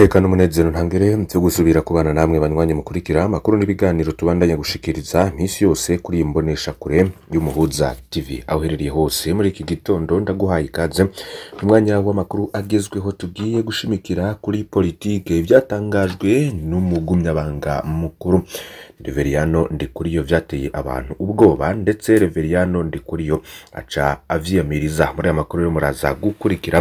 umutekano umunezero ntabwo byo gusubira ku bana namwe banyuranye mukurikira amakuru n'ibiganiro tubandanya gushikiriza iminsi yose kuri iyi mboneshakure y'umuhuza TV aho uherereye hose muri iki gitondo ndaguhaye ikaze umwanya w'amakuru agezweho tugiye gushimikira kuri politike byatangajwe n'umugumyabanga mukuru reveriyano ndikuriyo byateye abantu ubwoba ndetse reveriyano ndikuriyo aca avyiyamiriza muri aya makuru yo muraza gukurikira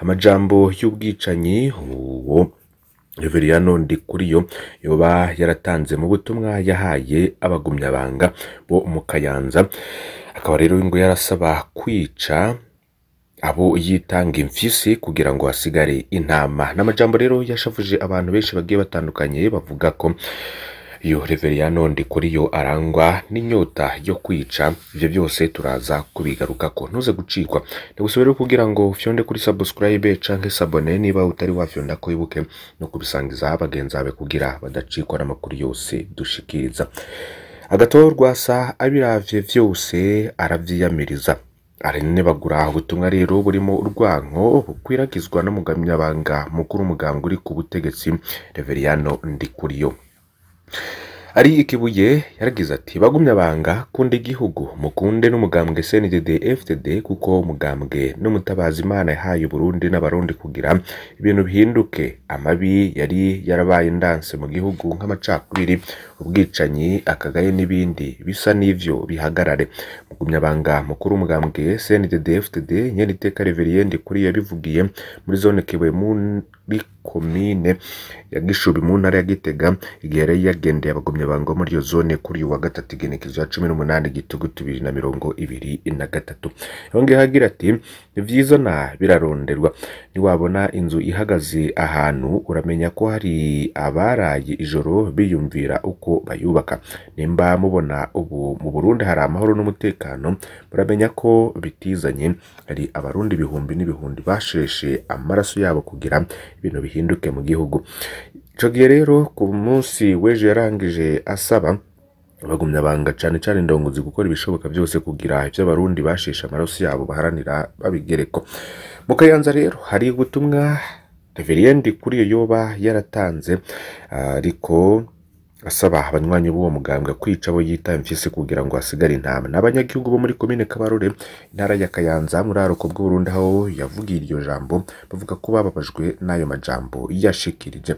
amajambo y'ubwicanyi uwo Reveriyano Ndikuriyo yoba yaratanze mu butumwa yahaye abagumyabanga bo mu Kayanza, akaba rero ngo yarasaba kwica abo yitanga imfisi kugira ngo hasigare intama. n’amajambo rero yashavuje abantu benshi bagiye batandukanye bavuga ko uyu reveriyano yo arangwa n'inyota yo kwica ibyo byose turaza kubigaruka ko ntuze gucikwa ntigusubire kugira ngo ufyonde kuri sabusikarayibe canke sabone niba utari wafyonda ko wibuke no kubisangiza bagenzi bawe kugira badacikwa n'amakuru yose dushikiriza agatorwa sa abiravye vyose aravyiyamiriza ahanini bagura ubutumwa rero burimo urwanko bukwiragizwa n'umugamyabanga mukuru umuganga uri ku butegetsi reveriyano ndikuriyo ari ikibuye yaragize ati bagumye banga kunde igihugu mukunde n'umugambwe CNDD FDD kuko umugambwe n'umutabazi Imana yahaye Burundi n'abarundi kugira ibintu bihinduke amabi yari yarabaye ndanse mu gihugu nk'amacakubiri ubwicanyi, akagaye n'ibindi bisa n’ibyo bihagarare. Mugumyabanga mukuru w'umugambwe CNDD-FDD Nyeniteka Reveriyende kuri yabivugiye muri zone kiwe muri komine ya Gishubi mu ntara ya Gitega igihe yari yagendeye abagumyabanga bo muri iyo zone kuri uyu wa gatatu igenekerezo ya cumi n'umunani igitugutu bibiri na mirongo ibiri na gatatu. Yongeye agira ati ni vyiza na biraronderwa niwabona inzu ihagaze ahantu uramenya ko hari abaraye ijoro biyumvira uko bayubaka nimba mubona ubu mu Burundi hari amahoro n'umutekano muramenye ko bitizanye hari abarundi ibihumbi n'ibihumbi basheshe amaraso yabo kugira ibintu bihinduke mu gihugu ico gihe rero ku munsi w'ejo yarangije asaba bagumya banga cyane cyane indongozi gukora ibishoboka byose kugira ibyo abarundi basheshe amaraso yabo baharanira babigereko mu kayanza rero hari ubutumwa reveriyende kuri iyo yoba yaratanze ariko uh, asaba abanywanyi b'uwo muganga kwica abo yita imfisi kugira ngo hasigare intama ni abanyagihugu bo muri komine kabarore intara ya kayanza muri aroko bw'uburundi aho yavugiye iryo jambo bavuga ko bababajwe n'ayo majambo yashikirije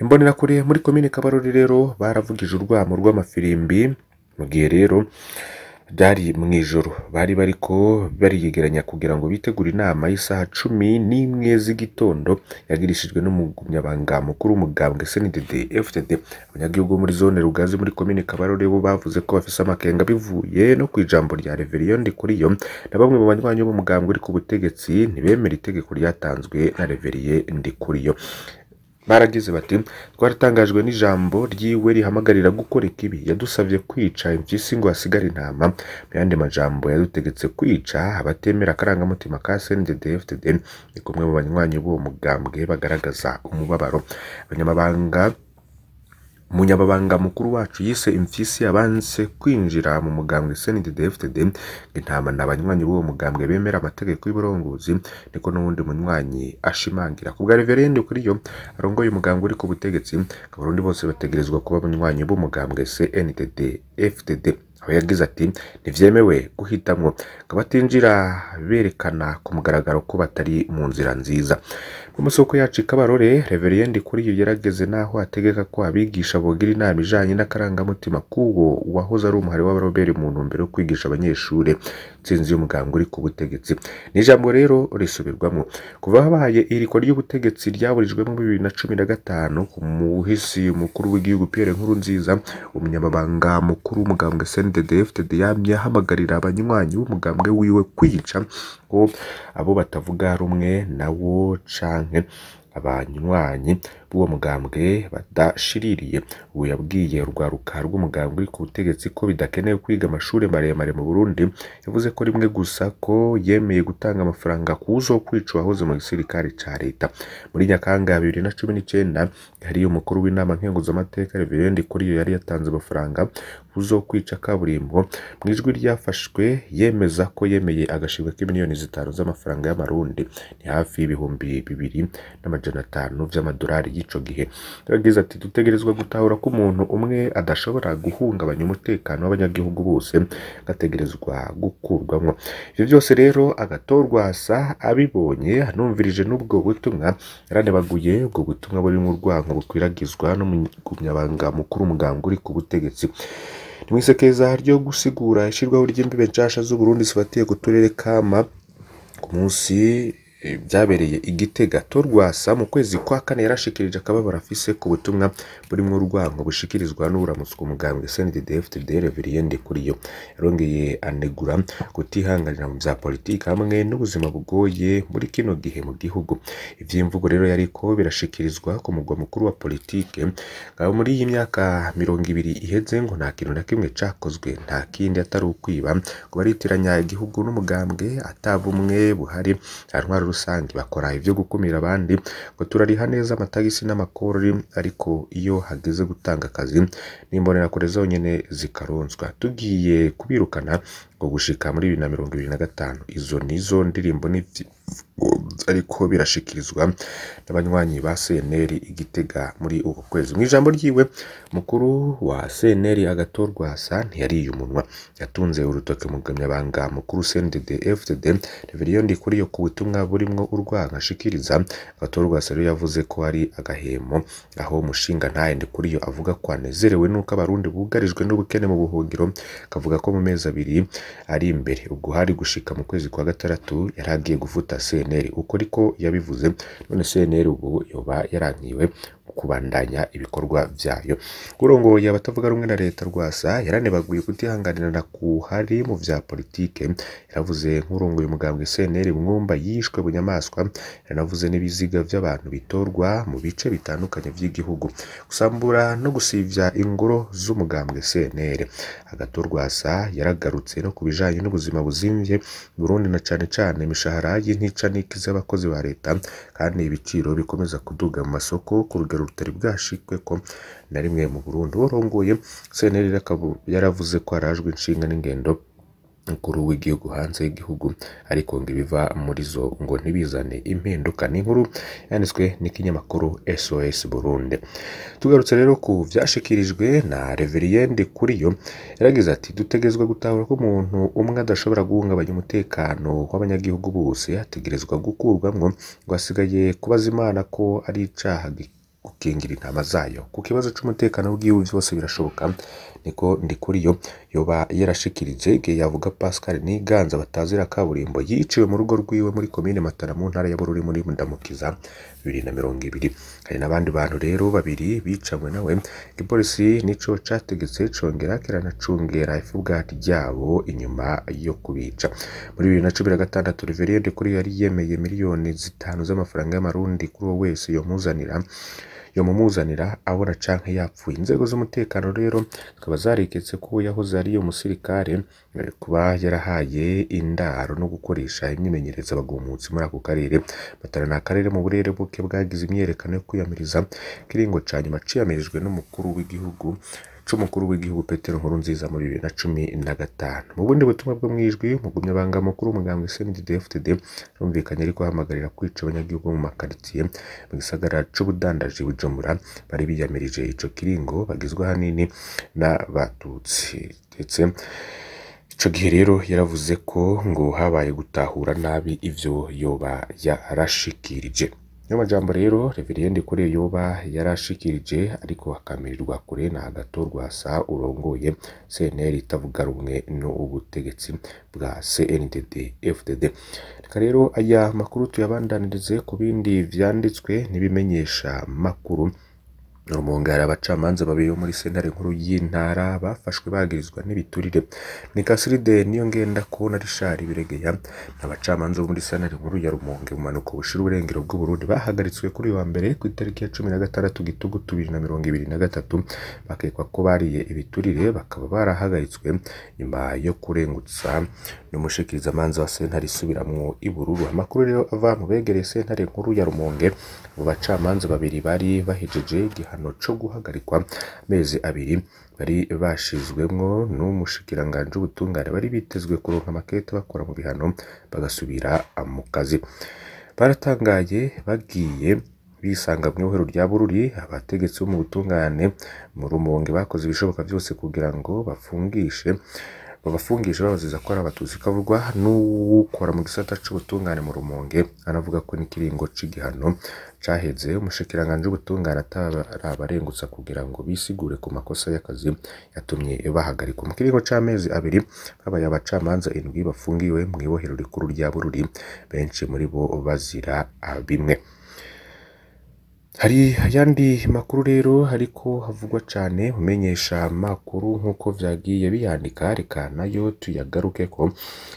imbonerakure muri komine kabarore rero baravugije urwamo rw'amafirimbi mu gihe rero byari mu ijoro bari bariko bariyegeranya kugira ngo bitegure inama y'isaha cumi n'imwe z'igitondo yagirishijwe n'umugumyabanga mukuru w'umugambwe CNDD FTD abanyagihugu muri zone Rugazi muri komine Kabarore bo bavuze ko bafise amakenga bivuye no ku ijambo rya Reverien Ndikuriyo na bamwe mu banywanyi b'umugambwe uri ku butegetsi ntibemera itegeko ryatanzwe na Reverien Ndikuriyo Baragize bati twaratangajwe n'ijambo ryiwe rihamagarira gukora ikibi yadusabye kwica impyisi ngo hasigare intama mu yandi majambo yadutegetse kwica abatemera akarangamutima ka CNDD-FDD ni kumwe mu banywanyi b'uwo mugambwe bagaragaza umubabaro abanyamabanga Umunyamabanga mukuru wacu yise imfisi yabanje kwinjira mu mugambwe CNDD-FDD ngo intama ni abanywanyi b'uwo mugambwe bemera amategeko y'uburongozi niko n'ubundi munywanyi ashimangira ku bwa Reverend Ukuriyo arongoye umugambwe uri ku butegetsi abarundi bose bategerezwa kuba abanywanyi b'umugambwe CNDD-FDD aho yagize ati ntibyemewe guhitamwo ngo batinjira berekana ku mugaragaro ko batari mu nzira nziza amasoko yacu ikabarore reveriyende kuri iyo yarageze n'aho ategeka ko abigisha bogira inama ijyanye n'akarangamutima k'uwo wahoze ari umuhari wa robert mu ntumbero yo kwigisha abanyeshuri intsinzi y'umuganga uri ku butegetsi ni ijambo rero risubirwamo kuva habaye irikwa ry'ubutegetsi ryaburijwemo bibiri na cumi na gatanu ku muhisi mukuru w'igihugu Pierre Nkuru nziza umunyamabanga mukuru w'umugambwe CNDD-FDD yamye ahamagarira abanywanyi b'umugambwe wiwe kwica abo batavuga rumwe nabo canke abanywanyi uwo mugambwe badashiririye ubu yabwiye urwaruka rw'umugambwe ku butegetsi ko bidakenewe kwiga amashuri maremare mu Burundi yavuze ko rimwe gusa ko yemeye gutanga amafaranga ku uzo kwica uwahoze mu gisirikare cya leta muri Nyakanga ya bibiri na cumi n'icyenda hari umukuru w'inama nkenguzamateka Reverend Kuriyo yari yatanze amafaranga uzo kwica kaburimbo mu ijwi ryafashwe yemeza ko yemeye agashimwe k'imiliyoni zitanu z'amafaranga y'amarundi ni hafi y'ibihumbi bibiri n'amajana atanu by'amadolari ico gihe yagize ati dutegerezwa gutahura ko umuntu umwe adashobora guhungabanya umutekano w'abanyagihugu bose agategerezwa gukurwamo ibyo byose rero agatorwasa abibonye anumvirije n'ubwo butumwa yaranebaguye ubwo butumwa buri mu rwango bukwiragizwa n'umunyamabanga mukuru umuganga uri ku butegetsi ni mu isekeza ryo gusigura ishyirwaho ry'imbibe nshasha z'u Burundi zifatiye ku turere kama ku munsi byabereye i gato mu kwezi kwa kane yarashikirije akababaro afise ku butumwa burimo urwango bushikirizwa n'uburamutswa umugambwe cnddf fdr ndikuriyo yarongeye anegura kutihanganira mu bya politiki hamwe n'ubuzima bugoye muri kino gihe mu gihugu iby'imvugo rero yariko birashikirizwa ku mugwa mukuru wa politiki muri iyi myaka mirongo ibiri iheze ngo nta kintu na kimwe cakozwe nta kindi atari ukwiba kuba ritiranya igihugu n'umugambwe atabumwe buhari nta rusange bakora ibyo gukumira abandi ngo turariha neza amatagisi n'amakorori ariko iyo hageze gutanga akazi n'imbonerakure zonyine zikarunzwa tugiye kubirukana gushyika muri bibiri na mirongo ibiri na gatanu izo ni zo ndirimbo ariko birashikirizwa n'abanywanyi ba cnr igitega muri uko kwezi mu ijambo ryiwe mukuru wa cnr agatorwa hasa ntiyariye umunwa yatunze urutoki umugamyabanga mukuru cndd fdd reveriyo yo ku butumwa burimo urwanga ashikiriza agatorwa hasa yavuze ko ari agahemo aho mushinga ntaye yo avuga ko anezerewe n'uko abarundi bugarijwe n'ubukene mu buhungiro kavuga ko mu mezi abiri ari imbere ubwo hari gushika mu kwezi kwa gatandatu yari agiye gufuta CNL uko ariko yabivuze none CNL ubu yoba yarangiwe kubandanya ibikorwa byayo urongoye abatavuga rumwe na leta rwasa yaranebaguye kutihanganirana kuhari mu bya politike yaravuze nk'urongoye umugambwe senteri mwumba yishwe bunyamaswa yanavuze n'ibiziga by'abantu bitorwa mu bice bitandukanye by'igihugu gusambura no gusibya ingoro z'umugambwe senteri agatorwasa yaragarutse no ku bijyanye n'ubuzima buzimbye burundi na cyane cyane imishahara y'intica n'iki z'abakozi ba leta kandi ibiciro bikomeza kuduga mu masoko ku rugero rutari bwashikwe ko na rimwe mu Burundi warongoye Senteri yaravuze ko arajwe inshinga n'ingendo umukuru w'igihugu hanze y'igihugu ariko ngo ibiva muri zo ngo ntibizane impinduka n'inkuru yanditswe n'ikinyamakuru SOS Burundi tugarutse rero ku byashikirijwe na Reveriyende kuri yo yaragize ati dutegerezwa gutahura ko umuntu umwe adashobora guhungabanya umutekano w'abanyagihugu bose yategerezwa gukurwamwo ngo hasigaye kubaza imana ko ari icaha gukingira intama zayo ku kibazo cy'umutekano w'igihugu byose birashoboka niko ndikuriyo yoba yarashikirije igihe yavuga pascal n'iganza batazira kaburimbo yiciwe mu rugo rwiwe muri komine matara mu ntara ya bururi muri ndamukiza bibiri na mirongo ibiri hari n'abandi bantu rero babiri bicanywe nawe igipolisi nico categetse congera kiranacungera ifuga ryabo inyuma yo kubica muri bibiri na cumi na gatandatu reverien kuri yari yemeye miliyoni zitanu z'amafaranga y'amarundi kuri uwo wese yomuzanira yamumuzanira abura canke yapfuye inzego z'umutekano rero zikaba zareketse ko yahoze ari umusirikare eh, kuba yarahaye indaro no gukoresha imyimenyerezo abagumutsi muri ako karere Matana ni akarere mu burere buke bwagize imyiyerekano yo kwiyamiriza k'iringo ca nyuma ciyamirijwe n'umukuru w'igihugu umukuru w'igihugu Petero nkuru nziza muri bibiri na cumi na gatanu mu bundi butumwa bwo mu ijwi umugumyabanga mukuru Umuganga CNDD-FDD yumvikanye ariko guhamagarira kwica abanyagihugu mu makaritsiye mu gisagara cy'ubudandaji w'ijomura bari biyamirije ico kiringo bagizwe ahanini n'abatutsi ndetse icyo gihe rero yaravuze ko ngo habaye gutahura nabi ibyo yoba yarashikirije niyo majambo rero reveriyende kureyoba yari ashikirije ariko akamirirwa kure na gato rwasa urongoye cnl itavuga rumwe n'ubutegetsi bwa cndd fdd reka rero aya makuru tuyabandanirize ku bindi vyanditswe n'ibimenyesha makuru mu abacamanza babiri bo muri sentare nkuru y'intara bafashwe bagirizwa n'ibiturire ni kasiride niyo ngenda kubona rishari biregeya abacamanza bo muri sentare nkuru ya rumonge mu mpanuka bushira uburengero bw'uburundi bahagaritswe kuri uyu wa mbere ku itariki ya cumi na gatandatu gitugu bibiri na mirongo ibiri na gatatu bakekwa ko bariye ibiturire bakaba barahagaritswe nyuma yo kurengutsa n'umushikirizamanza wa sentare isubiramwo ibururu amakuru rero ava mu begereye sentare nkuru ya rumonge mu bacamanza babiri bari bahejeje igihano cyo guhagarikwa amezi abiri bari bashyizwemo n’umushikiranganje w'ubutungane bari bitezwe kuronka amakete bakora mu bihano bagasubira mu kazi baratangaye bagiye bisanga mu ibohero rya bururi abategetsi bo mu butungane mu rumonge bakoze ibishoboka byose kugira ngo bafungishe babafungije babaziza ko ari abatutsi kavugwa n'ukora mu gisata cy'ubutungane mu rumonge anavuga ko n'ikiringo cy'igihano cyahenze umushikiranganje w'ubutungane atarabarengutsa kugira ngo bisigure ku makosa y'akazi yatumye bahagarika mu cy'amezi abiri babaye abacamanza indwi bafungiwe mu ibohero rikuru rya bururi benshi muri bo bazira bimwe Hari ayandi makuru rero ariko havugwa cyane umenyesha amakuru nk'uko byagiye biyandika reka nayo tuyagarukeko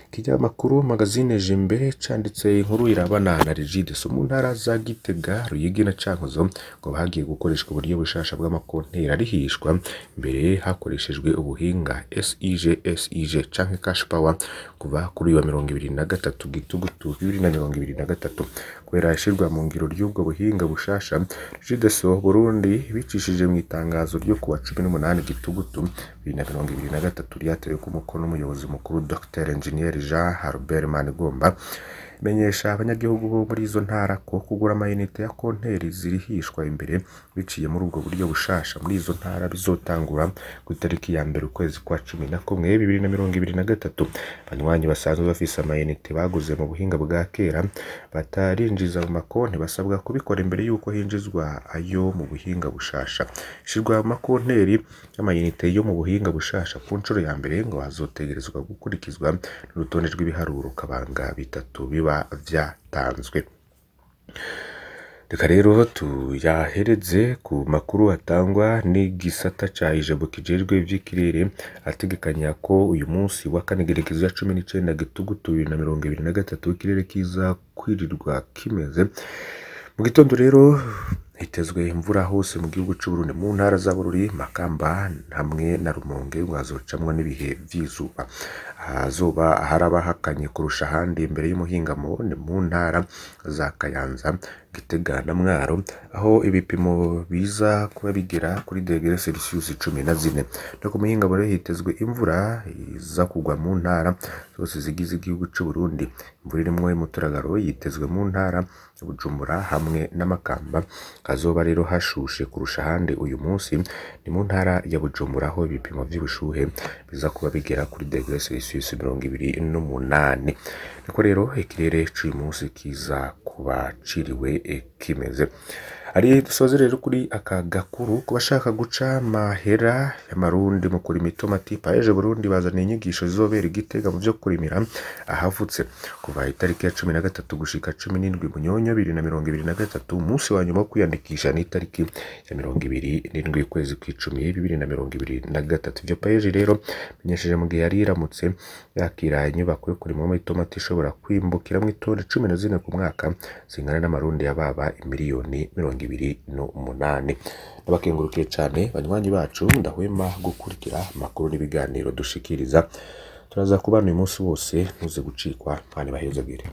ikinyamakuru magazine Jimbere cyanditse inkuru irabana na Regideso mu ntara za Gitega Ruyigi na Cankuzo ngo bagiye gukoreshwa uburyo bushasha bw'amakonteri arihishwa mbere hakoreshejwe ubuhinga SIG SIG canke cash power kuva kuri wa mirongo ibiri na gatatu gitugutu bibiri na mirongo ibiri na gatatu kubera ishirwa mu ngiro ry'ubwo buhinga bushasha Judes Burundi bicishije mu itangazo ryo kuwa wa cumi n'umunani gitugutu bibiri na mirongo ibiri na gatatu ryatewe ku mukono n'umuyobozi mukuru Dr Engineer Jean Harbert Manigomba imenyesha abanyagihugu bo muri izo ntara ko kugura amayinite ya konteri zirihishwa imbere biciye muri ubwo buryo bushasha muri izo ntara bizotangura ku itariki ya mbere ukwezi kwa cumi na kumwe bibiri na mirongo ibiri na gatatu abanywanyi basanzwe bafise amayinite baguze mu buhinga bwa kera batarinjiza mu makonti basabwa kubikora imbere y'uko hinjizwa ayo mu buhinga bushasha ishyirwa amakonteri y'amayinite yo mu buhinga bushasha ku nshuro ya mbere ngo hazotegerezwa gukurikizwa n'urutonde rw'ibiharuro kabanga bitatu biba biba byatanzwe reka rero tuyahereze ku makuru atangwa n'igisata cya ijabo kijejwe iby'ikirere ategekanya ko uyu munsi wa kane gerekezo ya cumi n'icyenda gitugutu bibiri na mirongo ibiri na gatatu ikirere kiza kwirirwa kimeze mu gitondo rero hitezwe imvura hose mu gihugu cy'u Burundi mu ntara za Bururi Makamba hamwe na Rumonge ngo n'ibihe by'izuba ahazuba harabahakanye kurusha ahandi imbere y'umuhingamo ni mu ntara za Kayanza Gitega na Mwaro aho ibipimo biza kuba bigera kuri degere Celsius cumi na zine no ku mihingabaro hitezwe imvura iza kugwa mu ntara zose zigize igihugu cy'u Burundi imvura irimo y'umuturagaro yitezwe mu ntara Bujumbura hamwe n'amakamba hazoba rero hashushe kurusha ahandi uyu munsi ni mu ntara ya Bujumbura aho ibipimo by'ubushuhe biza kuba bigera kuri degere Celsius mirongo ibiri n'umunani niko rero ikirere cy'uyu munsi kiza kuba ciriwe e Kimmel. hariya dusoza rero kuri aka gakuru ku bashaka guca amahera y'amarundi mu kurima itomati paje burundi bazaniye inyigisho zizobera igitega mu byo kurimira ahavutse kuva itariki ya cumi na gatatu gushika cumi n'indwi Munyonya bibiri na mirongo ibiri na gatatu umunsi wa nyuma wo kwiyandikisha ni itariki ya mirongo ibiri n'indwi ukwezi kw'icumi bibiri na mirongo ibiri na gatatu ibyo paje rero menyesheje mu gihe yari iramutse yakira inyubako yo kurimamo itomati ishobora kwimbukiramo itonde cumi na zine ku mwaka zingana n'amarundi yababa miliyoni mirongo bibiri n'umunani ndabakengurukiye cyane banywanyi bacu ndahwema gukurikira amakuru n'ibiganiro dushikiriza turaza kubana uyu munsi wose ntuze gucikwa kandi bahezagire